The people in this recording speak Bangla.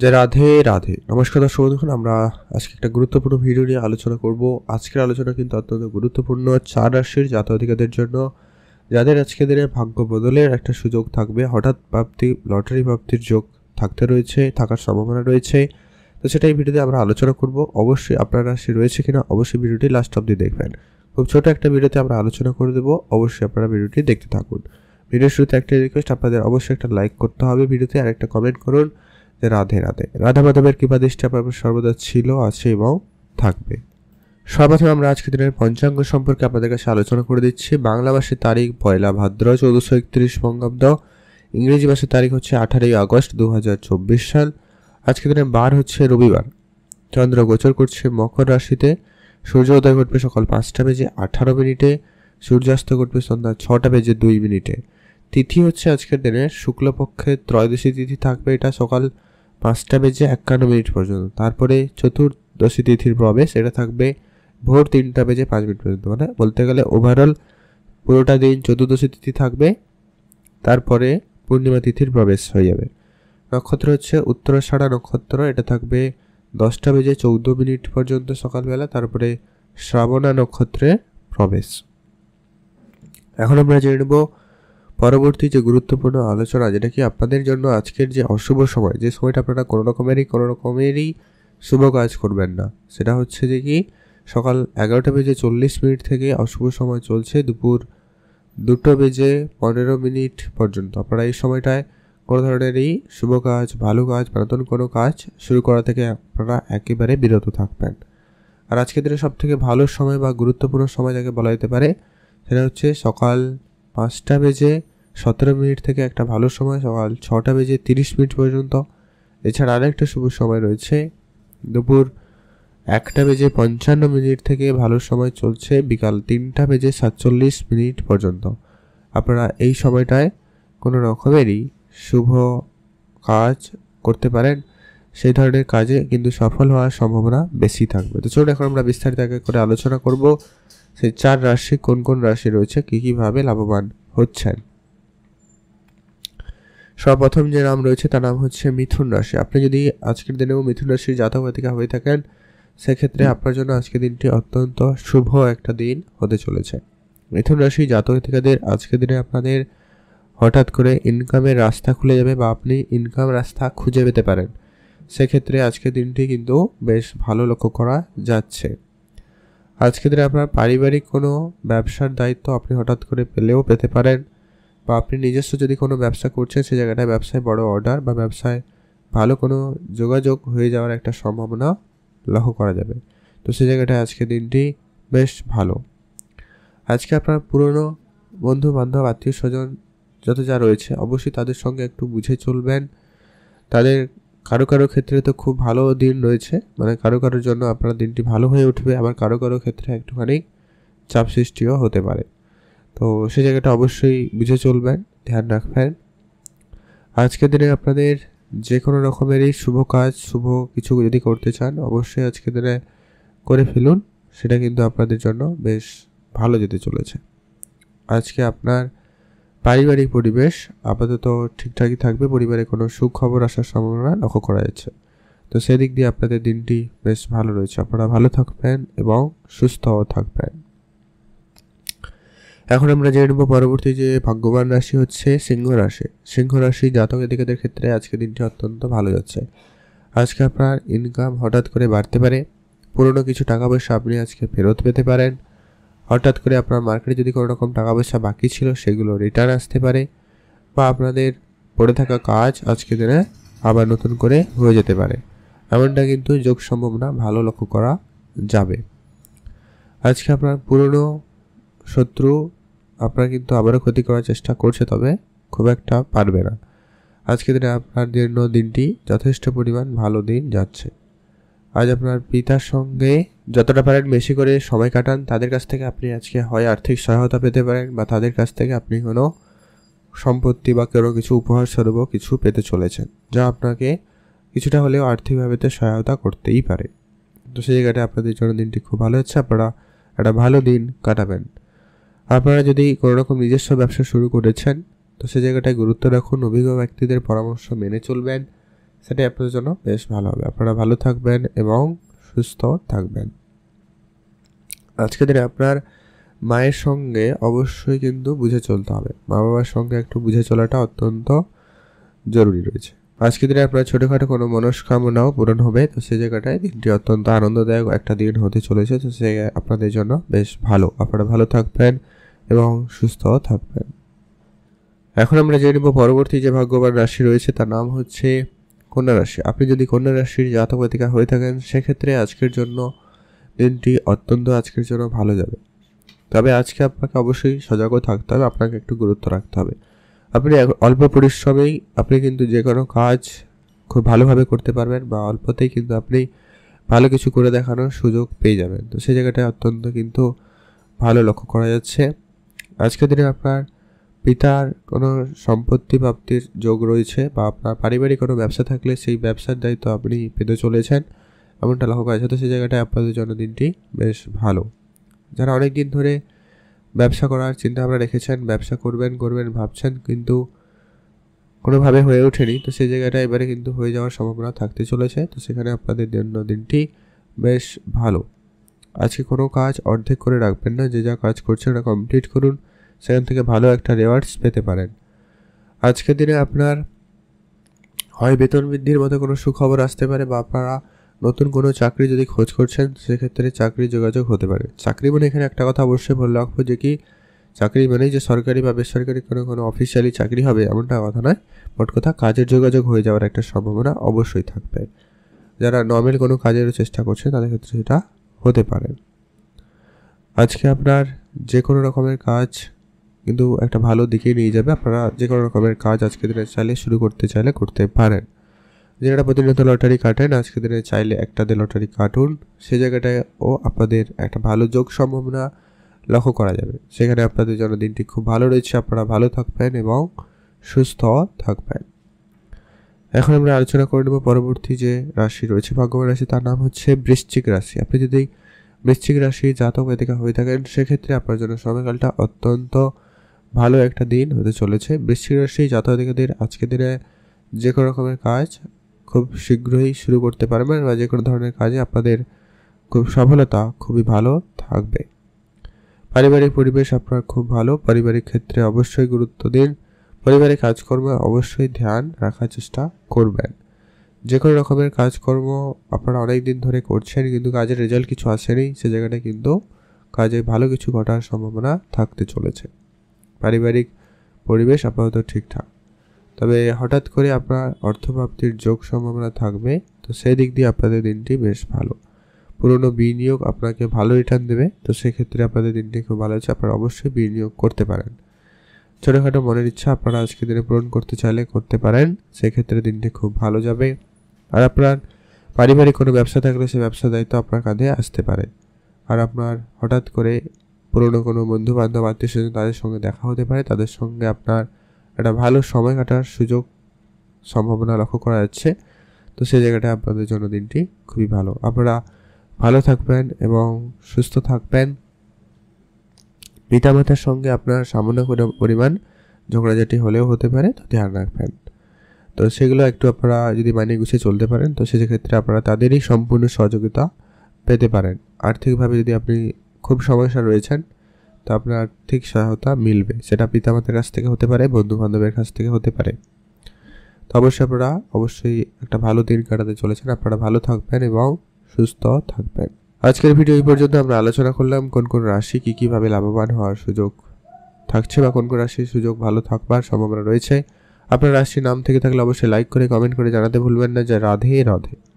যে রাধে রাধে নমস্কার দর্শক দেখুন আমরা আজকে একটা গুরুত্বপূর্ণ ভিডিও নিয়ে আলোচনা করব আজকের আলোচনা কিন্তু অত্যন্ত গুরুত্বপূর্ণ চার রাশির জাতীয়ধিকাদের জন্য যাদের আজকে দিনে ভাগ্য বদলের একটা সুযোগ থাকবে হঠাৎ প্রাপ্তি লটারি প্রাপ্তির যোগ থাকতে রয়েছে থাকার সম্ভাবনা রয়েছে তো সেটাই ভিডিওতে আমরা আলোচনা করব অবশ্যই আপনার রাশি রয়েছে কিনা অবশ্যই ভিডিওটি লাস্ট অব্দি দেখবেন খুব ছোট একটা ভিডিওতে আমরা আলোচনা করে দেবো অবশ্যই আপনারা ভিডিওটি দেখতে থাকুন ভিডিওর শুরুতে একটা রিকোয়েস্ট আপনাদের অবশ্যই একটা লাইক করতে হবে ভিডিওতে আর একটা কমেন্ট করুন রাধে রাধে রাধা মাধবের কৃপা দৃষ্টি আপনার সর্বদা ছিল আছে এবং থাকবে সর্বপ্রথম আমরা আজকের দিনের পঞ্চাঙ্গ সম্পর্কে আপনাদের কাছে আলোচনা করে দিচ্ছি বাংলা ভাষার তারিখ পয়লা ভাদ্র চৌদ্দশো একত্রিশ বঙ্গাব্দ ইংরেজি ভাষার তারিখ হচ্ছে আঠারোই আগস্ট দু সাল আজকের দিনের বার হচ্ছে রবিবার চন্দ্র গোচর করছে মকর রাশিতে সূর্য উদয় ঘটবে সকাল পাঁচটা বেজে আঠারো মিনিটে সূর্যাস্ত ঘটবে সন্ধ্যা ছটা বেজে দুই মিনিটে তিথি হচ্ছে আজকের দিনের শুক্লপক্ষে ত্রয়োদশী তিথি থাকবে এটা সকাল পাঁচটা বেজে একান্ন মিনিট পর্যন্ত তারপরে চতুর্দশী তিথির প্রবেশ এটা থাকবে ভোর তিনটা বেজে পাঁচ মিনিট পর্যন্ত মানে বলতে গেলে ওভারঅল পুরোটা দিন চতুর্দশী তিথি থাকবে তারপরে পূর্ণিমা তিথির প্রবেশ হয়ে যাবে নক্ষত্র হচ্ছে উত্তরাষাঢ়া নক্ষত্র এটা থাকবে দশটা বেজে চৌদ্দ মিনিট পর্যন্ত সকালবেলা তারপরে শ্রাবণা নক্ষত্রে প্রবেশ এখন আমরা জেনে নেব পরবর্তী যে গুরুত্বপূর্ণ আলোচনা যেটা কি আপনাদের জন্য আজকের যে অশুভ সময় যে সময়টা আপনারা কোনো রকমেরই কোনো রকমেরই শুভ কাজ করবেন না সেটা হচ্ছে যে কি সকাল এগারোটা বেজে চল্লিশ মিনিট থেকে অশুভ সময় চলছে দুপুর দুটো বেজে পনেরো মিনিট পর্যন্ত আপনারা এই সময়টায় কোনো ধরনেরই শুভ কাজ ভালো কাজ নতুন কোনো কাজ শুরু করা থেকে আপনারা একেবারে বিরত থাকবেন আর আজকের দিনে সবথেকে ভালো সময় বা গুরুত্বপূর্ণ সময় যাকে বলা যেতে পারে সেটা হচ্ছে সকাল পাঁচটা বেজে সতেরো মিনিট থেকে একটা ভালো সময় সকাল ছটা বেজে তিরিশ মিনিট পর্যন্ত এছাড়া আরেকটা শুভ সময় রয়েছে দুপুর একটা বেজে পঞ্চান্ন মিনিট থেকে ভালো সময় চলছে বিকাল তিনটা বেজে সাতচল্লিশ মিনিট পর্যন্ত আপনারা এই সময়টায় কোনো রকমেরই শুভ কাজ করতে পারেন সেই ধরনের কাজে কিন্তু সফল হওয়ার সম্ভাবনা বেশি থাকবে তো চলুন এখন আমরা বিস্তারিত করে আলোচনা করব সেই চার রাশি কোন কোন রাশি রয়েছে কী কীভাবে লাভবান হচ্ছেন সর্বপ্রথম যে নাম রয়েছে তার নাম হচ্ছে মিথুন রাশি আপনি যদি আজকের দিনেও মিথুন রাশির জাতক জাতিকা হয়ে থাকেন সেক্ষেত্রে আপনার জন্য আজকের দিনটি অত্যন্ত শুভ একটা দিন হতে চলেছে মিথুন রাশি জাতক জাতিকাদের আজকের দিনে আপনাদের হঠাৎ করে ইনকামের রাস্তা খুলে যাবে বা আপনি ইনকাম রাস্তা খুঁজে পেতে পারেন সেক্ষেত্রে আজকের দিনটি কিন্তু বেশ ভালো লক্ষ্য করা যাচ্ছে আজকের দিনে আপনার পারিবারিক কোনো ব্যবসার দায়িত্ব আপনি হঠাৎ করে পেলেও পেতে পারেন বা আপনি নিজস্ব যদি কোনো ব্যবসা করছেন সে জায়গাটায় ব্যবসায় বড় অর্ডার বা ব্যবসায় ভালো কোনো যোগাযোগ হয়ে যাওয়ার একটা সম্ভাবনা লক্ষ্য করা যাবে তো সে জায়গাটায় আজকের দিনটি বেশ ভালো আজকে আপনার পুরনো বন্ধু বান্ধব আত্মীয় স্বজন যত যা রয়েছে অবশ্যই তাদের সঙ্গে একটু বুঝে চলবেন তাদের কারো কারো ক্ষেত্রে তো খুব ভালো দিন রয়েছে মানে কারো কারোর জন্য আপনার দিনটি ভালো হয়ে উঠবে আবার কারো কারো ক্ষেত্রে একটুখানি চাপ সৃষ্টিও হতে পারে তো সেই জায়গাটা অবশ্যই বুঝে চলবেন ধ্যান রাখবেন আজকের দিনে আপনাদের যে কোনো রকমেরই শুভ কাজ শুভ কিছু যদি করতে চান অবশ্যই আজকের দিনে করে ফেলুন সেটা কিন্তু আপনাদের জন্য বেশ ভালো যেতে চলেছে আজকে আপনার পারিবারিক পরিবেশ আপাতত ঠিকঠাকই থাকবে পরিবারে কোনো সুখবর আসার সম্ভাবনা লক্ষ্য করা যাচ্ছে তো সেদিক দিয়ে আপনাদের দিনটি বেশ ভালো রয়েছে আপনারা ভালো থাকবেন এবং সুস্থ থাকবেন এখন আমরা জেনে নেব পরবর্তী যে ভাগ্যবান রাশি হচ্ছে সিংহ রাশি সিংহ রাশি জাতক এদিকেদের ক্ষেত্রে আজকে দিনটি অত্যন্ত ভালো যাচ্ছে আজকে আপনার ইনকাম হঠাৎ করে বাড়তে পারে পুরনো কিছু টাকা পয়সা আপনি আজকে ফেরত পেতে পারেন হঠাৎ করে আপনার মার্কেটে যদি কোনো রকম টাকা পয়সা বাকি ছিল সেগুলো রিটার্ন আসতে পারে বা আপনাদের পড়ে থাকা কাজ আজকে দিনে আবার নতুন করে হয়ে যেতে পারে এমনটা কিন্তু যোগ সম্ভব না ভালো লক্ষ্য করা যাবে আজকে আপনার পুরনো শত্রু আপনার কিন্তু আবারও ক্ষতি করার চেষ্টা করছে তবে খুব একটা পারবে না আজকে দিনে আপনার জন্য দিনটি যথেষ্ট পরিমাণ ভালো দিন যাচ্ছে আজ আপনার পিতার সঙ্গে যতটা পারেন বেশি করে সময় কাটান তাদের কাছ থেকে আপনি আজকে হয় আর্থিক সহায়তা পেতে পারেন বা তাদের কাছ থেকে আপনি কোনো সম্পত্তি বা কোনো কিছু উপহার স্বরূপ কিছু পেতে চলেছেন যা আপনাকে কিছুটা হলেও আর্থিকভাবে সহায়তা করতেই পারে তো সেই জায়গাটা আপনাদের জন্য দিনটি খুব ভালো হচ্ছে আপনারা একটা ভালো দিন কাটাবেন আপনারা যদি কোনো রকম নিজস্ব ব্যবসা শুরু করেছেন তো সে জায়গাটায় গুরুত্ব রাখুন অভিজ্ঞ ব্যক্তিদের পরামর্শ মেনে চলবেন সেটাই আপনাদের জন্য বেশ ভালো হবে আপনারা ভালো থাকবেন এবং সুস্থ থাকবেন আজকের দিনে আপনার মায়ের সঙ্গে অবশ্যই কিন্তু বুঝে চলতে হবে মা বাবার সঙ্গে একটু বুঝে চলাটা অত্যন্ত জরুরি রয়েছে আজকে দিনে আপনার ছোটোখাটো কোনো মনস্কামনাও পূরণ হবে তো সে জায়গাটায় দিনটি অত্যন্ত আনন্দদায়ক একটা দিন হতে চলেছে তো সে আপনাদের জন্য বেশ ভালো আপনারা ভালো থাকবেন এবং সুস্থও থাকবেন এখন আমরা জেনে নেব পরবর্তী যে ভাগ্যবান রাশি রয়েছে তার নাম হচ্ছে কন্যা রাশি আপনি যদি কন্যা রাশির জাতক হয়ে থাকেন সেক্ষেত্রে আজকের জন্য দিনটি অত্যন্ত আজকের জন্য ভালো যাবে তবে আজকে আপনাকে অবশ্যই সজাগ থাকতে হবে আপনাকে একটু গুরুত্ব রাখতে হবে আপনি অল্প পরিশ্রমেই আপনি কিন্তু যে কোনো কাজ খুব ভালোভাবে করতে পারবেন বা অল্পতেই কিন্তু আপনি ভালো কিছু করে দেখানোর সুযোগ পেয়ে যাবেন তো সেই জায়গাটায় অত্যন্ত কিন্তু ভালো লক্ষ্য করা যাচ্ছে আজকের দিনে আপনার পিতার কোনো সম্পত্তি প্রাপ্তির যোগ রয়েছে বা আপনার পারিবারিক কোনো ব্যবসা থাকলে সেই ব্যবসার দায়িত্ব আপনি পেতে চলেছেন এমনটা লক্ষ্য করা যায় তো সেই জায়গাটায় আপনাদের জন্য দিনটি বেশ ভালো যারা অনেক দিন ধরে ব্যবসা করার চিন্তাভাবনা রেখেছেন ব্যবসা করবেন করবেন ভাবছেন কিন্তু কোনোভাবে হয়ে ওঠেনি তো সেই জায়গাটা এবারে কিন্তু হয়ে যাওয়ার সম্ভাবনা থাকতে চলেছে তো সেখানে আপনাদের জন্য দিনটি বেশ ভালো আজকে কোনো কাজ অর্ধেক করে রাখবেন না যে যা কাজ করছে ওটা কমপ্লিট করুন সেখান থেকে ভালো একটা রেওয়ার্ডস পেতে পারেন আজকের দিনে আপনার হয় বেতন বৃদ্ধির মতো কোনো সুখবর আসতে পারে বা আপনারা নতুন কোনো চাকরি যদি খোঁজ করছেন সেক্ষেত্রে চাকরি যোগাযোগ হতে পারে চাকরি মানে এখানে একটা কথা অবশ্যই বলে রাখবো যে কি চাকরি মানেই যে সরকারি বা বেসরকারি কোনো কোনো অফিসিয়ালি চাকরি হবে এমনটা কথা নয় মোট কথা কাজের যোগাযোগ হয়ে যাওয়ার একটা সম্ভাবনা অবশ্যই থাকবে যারা নর্মাল কোনো কাজেরও চেষ্টা করছে তাদের ক্ষেত্রে সেটা হতে পারে আজকে আপনার যে কোনো রকমের কাজ কিন্তু একটা ভালো দিকে নিয়ে যাবে আপনারা যে কোনো রকমের কাজ আজকের দিনে চাইলে শুরু করতে চাইলে করতে পারেন যেটা প্রতিনিয়ত লটারি কাটেন আজকের দিনে চাইলে একটা দিয়ে লটারি কাটুন সে জায়গাটায় ও আপনাদের একটা ভালো যোগ সম্ভাবনা লক্ষ্য করা যাবে সেখানে আপনাদের জন্য দিনটি খুব ভালো রয়েছে আপনারা ভালো থাকবেন এবং সুস্থ থাকবেন এখন আমরা আলোচনা করে নেব পরবর্তী যে রাশি রয়েছে ভাগ্যবান রাশি তার নাম হচ্ছে বৃশ্চিক রাশি আপনি যদি বৃশ্চিক রাশি জাতক বেদিকা হয়ে থাকেন সেক্ষেত্রে আপনার জন্য সময়কালটা অত্যন্ত ভালো একটা দিন হতে চলেছে বৃশ্চিক রাশি জাতক বেদিকাদের আজকের দিনে যে কোনো রকমের কাজ খুব শীঘ্রই শুরু করতে পারবেন বা যে কোনো ধরনের কাজে আপনাদের খুব সফলতা খুবই ভালো থাকবে পারিবারিক পরিবেশ আপনার খুব ভালো পারিবারিক ক্ষেত্রে অবশ্যই গুরুত্ব দিন পরিবারে কাজকর্মে অবশ্যই ধ্যান রাখার চেষ্টা করবেন যে কোনো রকমের কাজকর্ম আপনারা অনেক দিন ধরে করছেন কিন্তু কাজের রেজাল্ট কিছু আসেনি সে জায়গাটা কিন্তু কাজে ভালো কিছু ঘটার সম্ভাবনা থাকতে চলেছে পারিবারিক পরিবেশ আপাতত ঠিকঠাক তবে হঠাৎ করে আপনার অর্থপ্রাপ্তির যোগ সম্ভাবনা থাকবে তো সেই দিক দিয়ে আপনাদের দিনটি বেশ ভালো পুরনো বিনিয়োগ আপনাকে ভালো রিটার্ন দেবে তো সেক্ষেত্রে আপনাদের দিনটি খুব ভালো হচ্ছে আপনারা অবশ্যই বিনিয়োগ করতে পারেন ছোটোখাটো মনের ইচ্ছা আপনারা আজকে দিনে পূরণ করতে চাইলে করতে পারেন সেক্ষেত্রে দিনটি খুব ভালো যাবে আর আপনার পারিবারিক কোনো ব্যবসা থাকলে সে ব্যবসা দায়িত্ব আপনার কাঁধে আসতে পারে আর আপনার হঠাৎ করে পুরনো কোনো বন্ধু বান্ধব আত্মীয় স্বজন তাদের সঙ্গে দেখা হতে পারে তাদের সঙ্গে আপনার একটা ভালো সময় কাটার সুযোগ সম্ভাবনা লক্ষ্য করা যাচ্ছে তো সেই জায়গাটা আপনাদের জন্য দিনটি খুবই ভালো আপনারা ভালো থাকবেন এবং সুস্থ থাকবেন পিতামাতার সঙ্গে আপনার সামান্য পরিমাণ ঝগড়াঝাটি হলেও হতে পারে তো ধ্যান রাখবেন তো সেগুলো একটু আপনারা যদি মানিয়ে গুছিয়ে চলতে পারেন তো সেক্ষেত্রে আপনারা তাদেরই সম্পূর্ণ সহযোগিতা পেতে পারেন আর্থিকভাবে যদি আপনি খুব সমস্যা রয়েছেন তো আপনার আর্থিক সহায়তা মিলবে সেটা পিতামাতার কাছ থেকে হতে পারে বন্ধু বান্ধবের কাছ থেকে হতে পারে তো অবশ্যই আপনারা অবশ্যই একটা ভালো দিন কাটাতে চলেছেন আপনারা ভালো থাকবেন এবং সুস্থ থাকবেন আজকের ভিডিও এই পর্যন্ত আমরা আলোচনা করলাম কোন কোন রাশি কী কীভাবে লাভবান হওয়ার সুযোগ থাকছে বা কোন কোন রাশির সুযোগ ভালো থাকবার সম্ভাবনা রয়েছে আপনার রাশির নাম থেকে থাকলে অবশ্যই লাইক করে কমেন্ট করে জানাতে ভুলবেন না যে রাধে রাধে